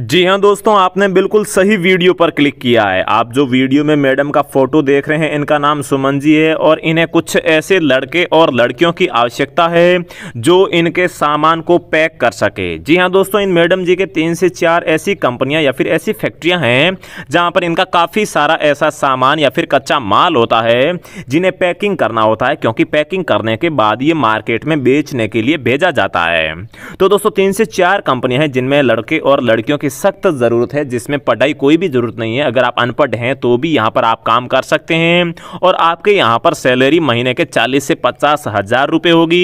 जी हाँ दोस्तों आपने बिल्कुल सही वीडियो पर क्लिक किया है आप जो वीडियो में मैडम का फोटो देख रहे हैं इनका नाम सुमन जी है और इन्हें कुछ ऐसे लड़के और लड़कियों की आवश्यकता है जो इनके सामान को पैक कर सके जी हाँ दोस्तों इन मैडम जी के तीन से चार ऐसी कंपनियां या फिर ऐसी फैक्ट्रियां हैं जहाँ पर इनका काफ़ी सारा ऐसा सामान या फिर कच्चा माल होता है जिन्हें पैकिंग करना होता है क्योंकि पैकिंग करने के बाद ये मार्केट में बेचने के लिए भेजा जाता है तो दोस्तों तीन से चार कंपनियाँ हैं जिनमें लड़के और लड़कियों की सख्त ज़रूरत है जिसमें पढ़ाई कोई भी ज़रूरत नहीं है अगर आप अनपढ़ हैं तो भी यहाँ पर आप काम कर सकते हैं और आपके यहाँ पर सैलरी महीने के चालीस से पचास हज़ार रुपये होगी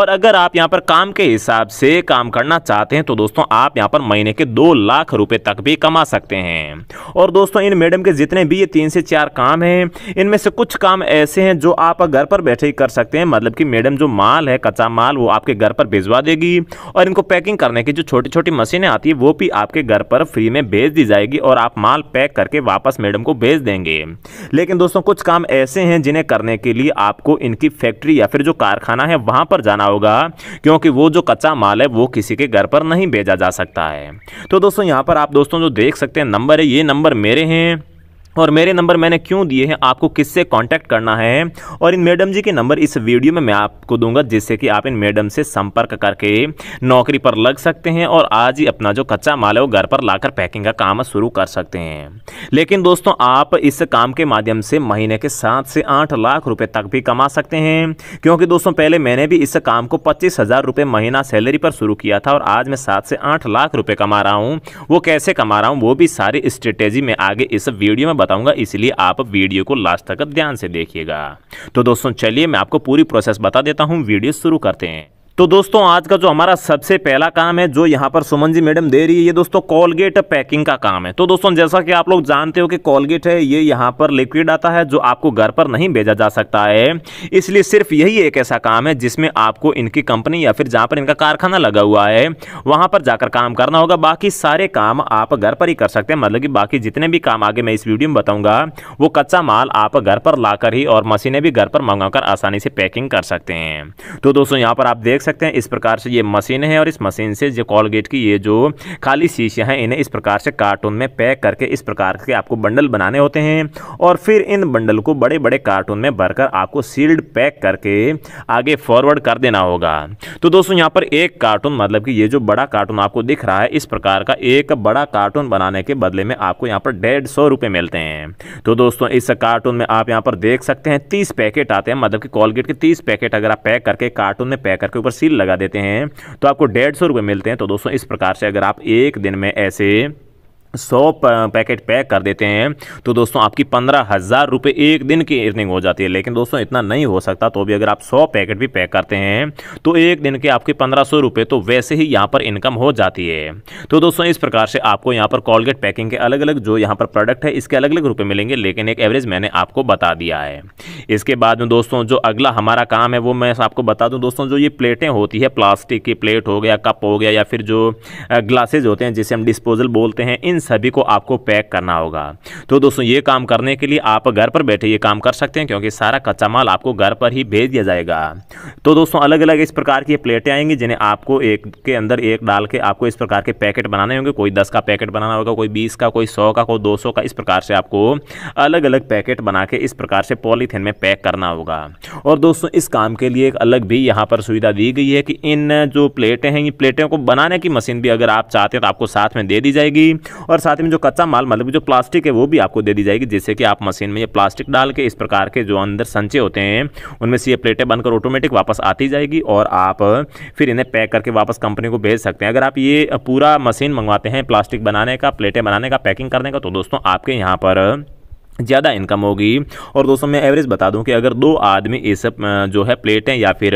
और अगर आप यहाँ पर काम के हिसाब से काम करना चाहते हैं तो दोस्तों आप यहाँ पर महीने के दो लाख रुपये तक भी कमा सकते हैं और दोस्तों इन मैडम के जितने भी ये तीन से चार काम हैं इनमें से कुछ काम ऐसे हैं जो आप घर पर बैठे ही कर सकते हैं मतलब कि मैडम जो माल है कच्चा माल वो आपके घर पर भिजवा देगी और इनको पैकिंग करने की जो छोटी छोटी मशीनें आती है वो भी आपके आपके घर पर फ्री में भेज दी जाएगी और आप माल पैक करके वापस मैडम को भेज देंगे लेकिन दोस्तों कुछ काम ऐसे हैं जिन्हें करने के लिए आपको इनकी फैक्ट्री या फिर जो कारखाना है वहां पर जाना होगा क्योंकि वो जो कच्चा माल है वो किसी के घर पर नहीं भेजा जा सकता है तो दोस्तों यहाँ पर आप दोस्तों जो देख सकते हैं नंबर है ये नंबर मेरे हैं और मेरे नंबर मैंने क्यों दिए हैं आपको किससे कांटेक्ट करना है और इन मैडम जी के नंबर इस वीडियो में मैं आपको दूंगा जिससे कि आप इन मैडम से संपर्क करके नौकरी पर लग सकते हैं और आज ही अपना जो कच्चा माल है वो घर पर लाकर पैकिंग का काम शुरू कर सकते हैं लेकिन दोस्तों आप इस काम के माध्यम से महीने के सात से आठ लाख रुपये तक भी कमा सकते हैं क्योंकि दोस्तों पहले मैंने भी इस काम को पच्चीस हज़ार रुपये महीना सैलरी पर शुरू किया था और आज मैं सात से आठ लाख रुपये कमा रहा हूँ वो कैसे कमा रहा हूँ वो भी सारी स्ट्रेटेजी मैं आगे इस वीडियो में बताऊंगा इसलिए आप वीडियो को लास्ट तक ध्यान से देखिएगा तो दोस्तों चलिए मैं आपको पूरी प्रोसेस बता देता हूँ वीडियो शुरू करते हैं तो दोस्तों आज का जो हमारा सबसे पहला काम है जो यहाँ पर सुमन जी मैडम दे रही है ये दोस्तों कॉलगेट पैकिंग का काम है तो दोस्तों जैसा कि आप लोग जानते हो कि कॉलगेट है ये यहाँ पर लिक्विड आता है जो आपको घर पर नहीं भेजा जा सकता है इसलिए सिर्फ यही एक ऐसा काम है जिसमें आपको इनकी कंपनी या फिर जहाँ पर इनका कारखाना लगा हुआ है वहाँ पर जाकर काम करना होगा बाकी सारे काम आप घर पर ही कर सकते हैं मतलब कि बाकी जितने भी काम आगे मैं इस वीडियो में बताऊँगा वो कच्चा माल आप घर पर लाकर ही और मशीनें भी घर पर मंगा आसानी से पैकिंग कर सकते हैं तो दोस्तों यहाँ पर आप देख सकते सकते हैं इस प्रकार से ये मशीन है और इस मशीन से जो कॉलगेट की ये जो खाली शीशियाँ हैं इन्हें इस प्रकार से कार्टून में पैक करके इस प्रकार के आपको बंडल बनाने होते हैं और फिर इन बंडल को बड़े बड़े कार्टून में भरकर आपको सील्ड पैक करके आगे फॉरवर्ड कर देना होगा तो दोस्तों यहाँ पर एक कार्टून मतलब कि ये जो बड़ा कार्टून आपको दिख रहा है इस प्रकार का एक बड़ा कार्टून बनाने के बदले में आपको यहाँ पर डेढ़ सौ रुपये मिलते हैं तो दोस्तों इस कार्टून में आप यहाँ पर देख सकते हैं तीस पैकेट आते हैं मतलब कि कॉलगेट के तीस पैकेट अगर आप पैक करके कार्टून में पैक करके ऊपर सील लगा देते हैं तो आपको डेढ़ सौ रुपये मिलते हैं तो दोस्तों इस प्रकार से अगर आप एक दिन में ऐसे सौ पैकेट पैक कर देते हैं तो दोस्तों आपकी पंद्रह हज़ार रुपये एक दिन की अर्निंग हो जाती है लेकिन दोस्तों इतना नहीं हो सकता तो भी अगर आप सौ पैकेट भी पैक करते हैं तो एक दिन के आपके पंद्रह सौ रुपये तो वैसे ही यहाँ पर इनकम हो जाती है तो दोस्तों इस प्रकार से आपको यहाँ पर कॉलगेट पैकिंग के अलग अलग जो यहाँ पर प्रोडक्ट है इसके अलग अलग रुपये मिलेंगे लेकिन एक एवरेज मैंने आपको बता दिया है इसके बाद में दोस्तों जो अगला हमारा काम है वो मैं आपको बता दूँ दोस्तों जो ये प्लेटें होती है प्लास्टिक की प्लेट हो गया कप हो गया या फिर जो ग्लासेज होते हैं जिसे हम डिस्पोजल बोलते हैं इन सभी को आपको पैक करना होगा तो दोस्तों ये काम करने के लिए आप घर पर बैठे ये काम कर सकते हैं क्योंकि सारा कच्चा माल आपको घर पर ही भेज दिया जाएगा तो दोस्तों अलग अलग इस प्रकार की प्लेटें आएंगी जिन्हें आपको एक के अंदर एक डाल के आपको इस प्रकार के पैकेट बनाने होंगे कोई दस का पैकेट बनाना होगा कोई बीस का कोई सौ का कोई दो का इस प्रकार से आपको अलग अलग पैकेट बना के इस प्रकार से पॉलीथीन में पैक करना होगा और दोस्तों इस काम के लिए एक अलग भी यहाँ पर सुविधा दी गई है कि इन जो प्लेटें हैं ये प्लेटों को बनाने की मशीन भी अगर आप चाहते हैं तो आपको साथ में दे दी जाएगी और साथ में जो कच्चा माल मतलब जो प्लास्टिक है वो भी आपको दे दी जाएगी जैसे कि आप मशीन में ये प्लास्टिक डाल के इस प्रकार के जो अंदर संचे होते हैं उनमें से ये प्लेटें बनकर ऑटोमेटिक वापस आती जाएगी और आप फिर इन्हें पैक करके वापस कंपनी को भेज सकते हैं अगर आप ये पूरा मशीन मंगवाते हैं प्लास्टिक बनाने का प्लेटें बनाने का पैकिंग करने का तो दोस्तों आपके यहाँ पर ज़्यादा इनकम होगी और दोस्तों मैं एवरेज बता दूं कि अगर दो आदमी ये सब जो है प्लेटें या फिर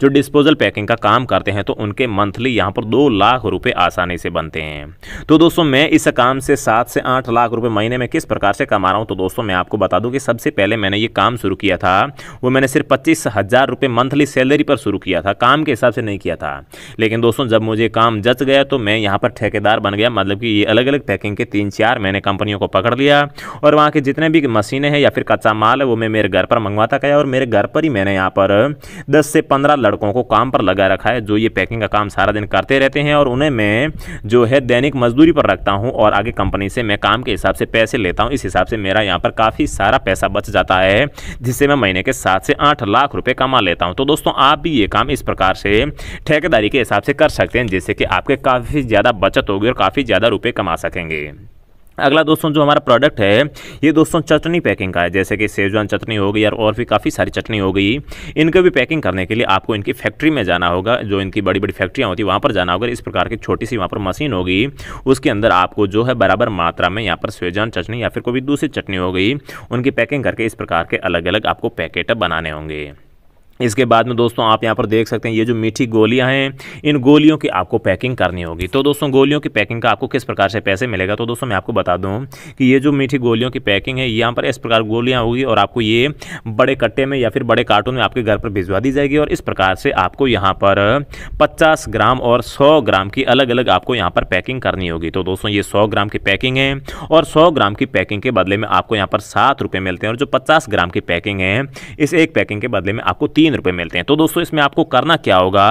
जो डिस्पोजल पैकिंग का काम करते हैं तो उनके मंथली यहाँ पर दो लाख रुपए आसानी से बनते हैं तो दोस्तों मैं इस काम से सात से आठ लाख रुपये महीने में किस प्रकार से कमा रहा हूँ तो दोस्तों मैं आपको बता दूँ कि सबसे पहले मैंने ये काम शुरू किया था वो मैंने सिर्फ पच्चीस हज़ार रुपये मंथली सैलरी पर शुरू किया था काम के हिसाब से नहीं किया था लेकिन दोस्तों जब मुझे काम जच गया तो मैं यहाँ पर ठेकेदार बन गया मतलब कि ये अलग अलग पैकिंग के तीन चार मैंने कंपनियों को पकड़ लिया और वहाँ के जितने जितने भी मशीनें हैं या फिर कच्चा माल है वो मैं मेरे घर पर मंगवाता गया और मेरे घर पर ही मैंने यहाँ पर दस से पंद्रह लड़कों को काम पर लगा रखा है जो ये पैकिंग का काम सारा दिन करते रहते हैं और उन्हें मैं जो है दैनिक मजदूरी पर रखता हूँ और आगे कंपनी से मैं काम के हिसाब से पैसे लेता हूँ इस हिसाब से मेरा यहाँ पर काफ़ी सारा पैसा बच जाता है जिससे मैं महीने के सात से आठ लाख रुपये कमा लेता हूँ तो दोस्तों आप भी ये काम इस प्रकार से ठेकेदारी के हिसाब से कर सकते हैं जिससे कि आपके काफ़ी ज़्यादा बचत होगी और काफ़ी ज़्यादा रुपये कमा सकेंगे अगला दोस्तों जो हमारा प्रोडक्ट है ये दोस्तों चटनी पैकिंग का है जैसे कि सेजवान चटनी हो गई और और भी काफ़ी सारी चटनी हो गई इनके भी पैकिंग करने के लिए आपको इनकी फैक्ट्री में जाना होगा जो इनकी बड़ी बड़ी फैक्ट्रियाँ होती हैं वहाँ पर जाना होगा इस प्रकार की छोटी सी वहाँ पर मशीन होगी उसके अंदर आपको जो है बराबर मात्रा में यहाँ पर सेजवान चटनी या फिर कोई भी दूसरी चटनी हो गई उनकी पैकिंग करके इस प्रकार के अलग अलग आपको पैकेट बनाने होंगे इसके बाद में दोस्तों आप यहाँ पर देख सकते हैं ये जो मीठी गोलियाँ हैं इन गोलियों की आपको पैकिंग करनी होगी तो दोस्तों गोलियों की पैकिंग का आपको किस प्रकार से पैसे मिलेगा तो दोस्तों मैं आपको बता दूँ कि ये जो मीठी गोलियों की पैकिंग है यहाँ पर इस प्रकार गोलियाँ होगी और आपको ये बड़े कट्टे में या फिर बड़े कार्टून में आपके घर पर भिजवा दी जाएगी और इस प्रकार से आपको यहाँ पर पचास ग्राम और सौ ग्राम की अलग अलग आपको यहाँ पर पैकिंग करनी होगी तो दोस्तों ये सौ ग्राम की पैकिंग है और सौ ग्राम की पैकिंग के बदले में आपको यहाँ पर सात रुपये मिलते हैं और जो पचास ग्राम की पैकिंग है इस एक पैकिंग के बदले में आपको तीन तीन रुपये मिलते हैं तो दोस्तों इसमें आपको करना क्या होगा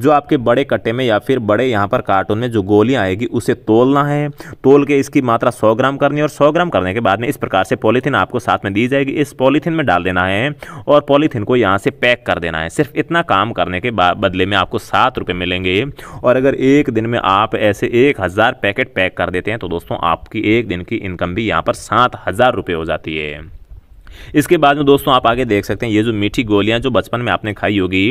जो आपके बड़े कट्टे में या फिर बड़े यहाँ पर कार्टून में जो गोलियाँ आएगी उसे तोलना है तोल के इसकी मात्रा सौ ग्राम करनी है और सौ ग्राम करने के बाद में इस प्रकार से पॉलीथीन आपको साथ में दी जाएगी इस पॉलीथीन में डाल देना है और पॉलीथीन को यहाँ से पैक कर देना है सिर्फ इतना काम करने के बदले में आपको सात मिलेंगे और अगर एक दिन में आप ऐसे एक पैकेट पैक कर देते हैं तो दोस्तों आपकी एक दिन की इनकम भी यहाँ पर सात हज़ार रुपये हो जाती है इसके बाद में दोस्तों आप आगे देख सकते हैं ये जो मीठी गोलियां जो बचपन में आपने खाई होगी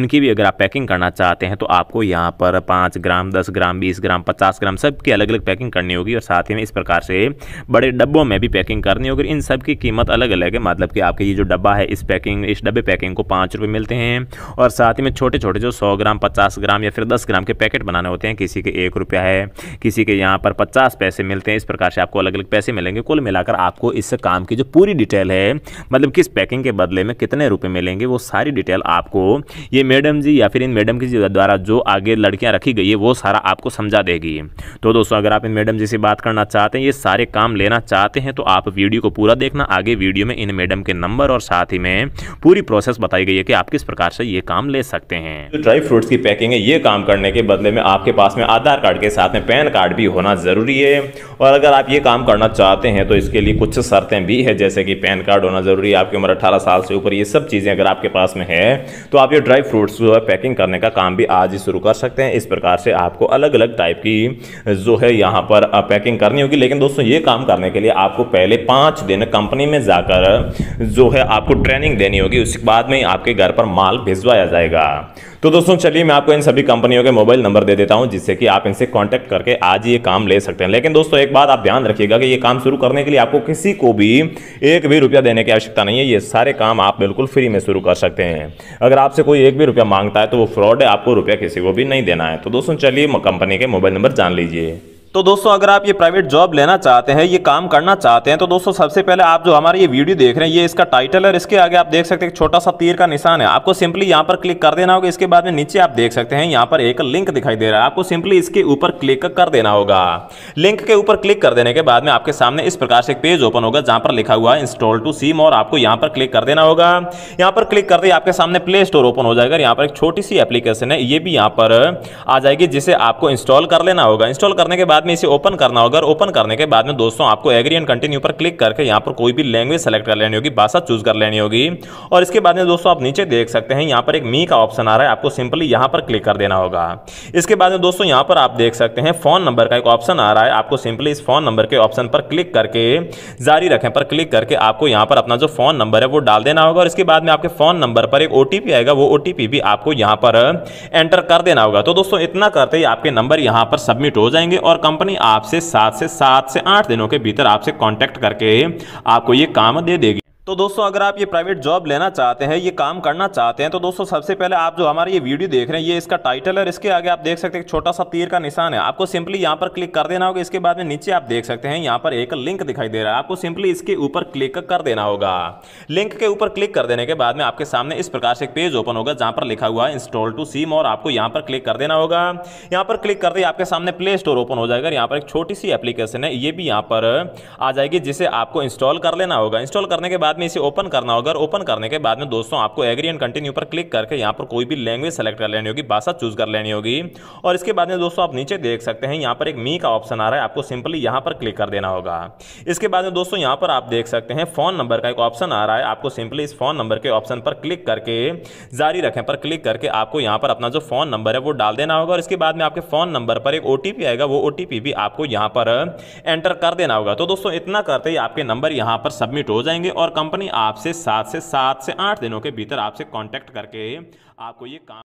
इनकी भी अगर आप पैकिंग करना चाहते हैं तो आपको यहाँ पर पाँच ग्राम दस ग्राम बीस ग्राम पचास ग्राम सबकी अलग अलग पैकिंग करनी होगी और साथ ही में इस प्रकार से बड़े डब्बों में भी पैकिंग करनी होगी इन सब की कीमत अलग अलग है मतलब कि आपके ये जो डब्बा है इस पैकिंग इस डब्बे पैकिंग को पाँच मिलते हैं और साथ ही में छोटे छोटे जो सौ ग्राम पचास ग्राम या फिर दस ग्राम के पैकेट बनाने होते हैं किसी के एक रुपया है किसी के यहाँ पर पचास पैसे मिलते हैं इस प्रकार से आपको अलग अलग पैसे मिलेंगे कुल मिलाकर आपको इस काम की जो पूरी डिटेल है है मतलब किस पैकिंग के बदले में कितने रुपये मिलेंगे वो सारी डिटेल आपको ये मैडम जी या फिर इन मैडम के द्वारा जो आगे लड़कियाँ रखी गई है वो सारा आपको समझा देगी तो दोस्तों अगर आप इन मैडम जी से बात करना चाहते हैं ये सारे काम लेना चाहते हैं तो आप वीडियो को पूरा देखना आगे वीडियो में इन मैडम के नंबर और साथ ही में पूरी प्रोसेस बताई गई है कि आप किस प्रकार से ये काम ले सकते हैं जो ड्राई फ्रूट्स की पैकिंग है ये काम करने के बदले में आपके पास में आधार कार्ड के साथ में पैन कार्ड भी होना ज़रूरी है और अगर आप ये काम करना चाहते हैं तो इसके लिए कुछ शर्तें भी है जैसे कि पैन कार्ड कार्ड होना ज़रूरी है आपकी उम्र अठारह साल से ऊपर ये सब चीज़ें अगर आपके पास में है तो आप ये ड्राई फ्रूट्स जो है पैकिंग करने का काम भी आज ही शुरू कर सकते हैं इस प्रकार से आपको अलग अलग टाइप की जो है यहाँ पर पैकिंग करनी होगी लेकिन दोस्तों ये काम करने के लिए आपको पहले पाँच दिन कंपनी में जाकर जो है आपको ट्रेनिंग देनी होगी उसके बाद में आपके घर पर माल भिजवाया जाएगा तो दोस्तों चलिए मैं आपको इन सभी कंपनियों के मोबाइल नंबर दे देता हूँ जिससे कि आप इनसे कॉन्टैक्ट करके आज ये काम ले सकते हैं लेकिन दोस्तों एक बात आप ध्यान रखिएगा कि ये काम शुरू करने के लिए आपको किसी को भी एक भी रुपया देने की आवश्यकता नहीं है ये सारे काम आप बिल्कुल फ्री में शुरू कर सकते हैं अगर आपसे कोई एक भी रुपया मांगता है तो वो फ्रॉड है आपको रुपया किसी को भी नहीं देना है तो दोस्तों चलिए कंपनी के मोबाइल नंबर जान लीजिए तो दोस्तों अगर आप ये प्राइवेट जॉब लेना चाहते हैं ये काम करना चाहते हैं तो दोस्तों सबसे पहले आप जो हमारे ये वीडियो देख रहे हैं ये इसका टाइटल है इसके आगे आप देख सकते हैं छोटा सा तीर का निशान है आपको सिंपली यहाँ पर क्लिक कर देना होगा इसके बाद में नीचे आप देख सकते हैं यहाँ पर एक लिंक दिखाई दे रहा है आपको सिंपली इसके ऊपर क्लिक कर देना होगा लिंक के ऊपर क्लिक कर देने के बाद में आपके सामने इस प्रकार से एक पेज ओपन होगा जहाँ पर लिखा हुआ है इंस्टॉल टू सिम और आपको यहाँ पर क्लिक कर देना होगा यहाँ पर क्लिक कर दे आपके सामने प्ले स्टोर ओपन हो जाएगा यहाँ पर एक छोटी सी एप्लीकेशन है ये भी यहाँ पर आ जाएगी जिसे आपको इंस्टॉल कर लेना होगा इंस्टॉल करने के बाद बाद में इसे ओपन करना होगा और ओपन करने के बाद में दोस्तों आपको एग्री एंड कंटिन्यू पर क्लिक करके यहाँ पर कोई भी लैंग्वेज सेलेक्ट कर लेनी होगी भाषा चूज कर लेनी होगी और इसके बाद में दोस्तों आप नीचे देख सकते हैं यहाँ पर एक मी का ऑप्शन आ रहा है आपको सिंपली यहाँ पर क्लिक कर देना होगा इसके बाद में दोस्तों यहाँ पर आप देख सकते हैं फोन नंबर का एक ऑप्शन आ रहा है आपको सिंपली इस फोन नंबर के ऑप्शन पर क्लिक करके जारी रखें पर क्लिक करके आपको यहाँ पर अपना जो फोन नंबर है वो डाल देना होगा और इसके बाद में आपके फोन नंबर पर एक ओ आएगा वो ओ भी आपको यहाँ पर एंटर कर देना होगा तो दोस्तों इतना करते ही आपके नंबर यहाँ पर सबमिट हो जाएंगे और कंपनी आपसे सात से सात से आठ दिनों के भीतर आपसे कॉन्टैक्ट करके आपको ये काम दे देगी तो दोस्तों अगर आप ये प्राइवेट जॉब लेना चाहते हैं ये काम करना चाहते हैं तो दोस्तों सबसे पहले आप जो हमारी ये वीडियो देख रहे हैं ये इसका टाइटल है इसके आगे आप देख सकते हैं छोटा सा तीर का निशान है आपको सिंपली यहाँ पर क्लिक कर देना होगा इसके बाद में नीचे आप देख सकते हैं यहाँ पर एक लिंक दिखाई दे रहा है आपको सिंपली इसके ऊपर क्लिक कर देना होगा लिंक के ऊपर क्लिक कर देने के बाद में आपके सामने इस प्रकार से एक पेज ओपन होगा जहाँ पर लिखा हुआ है इंस्टॉल टू सिम और आपको यहाँ पर क्लिक कर देना होगा यहाँ पर क्लिक कर दे आपके सामने प्ले स्टोर ओपन हो जाएगा यहाँ पर एक छोटी सी एप्लीकेशन है ये भी यहाँ पर आ जाएगी जिसे आपको इंस्टॉल कर लेना होगा इंस्टॉल करने के बाद आपने इसे ओपन करना होगा और ओपन करने के बाद में दोस्तों आपको एग्री एंड कंटिन्यू पर क्लिक करके यहाँ पर कोई भी लैंग्वेज सेलेक्ट कर लेनी होगी भाषा चूज कर लेनी होगी और इसके बाद में दोस्तों आप नीचे देख सकते हैं यहाँ पर एक मी का ऑप्शन आ रहा है आपको सिंपली यहाँ पर क्लिक कर देना होगा इसके बाद में दोस्तों यहाँ पर आप देख सकते हैं फोन नंबर का एक ऑप्शन आ रहा है आपको सिंपली इस फोन नंबर के ऑप्शन पर क्लिक करके जारी रखें पर क्लिक करके आपको यहाँ पर अपना जो फोन नंबर है वो डाल देना होगा और इसके बाद में आपके फोन नंबर पर एक ओ आएगा वो ओ भी आपको यहाँ पर एंटर कर देना होगा तो दोस्तों इतना करते ही आपके नंबर यहाँ पर सबमिट हो जाएंगे और कंप कंपनी आपसे सात से सात से आठ दिनों के भीतर आपसे कॉन्टैक्ट करके आपको ये काम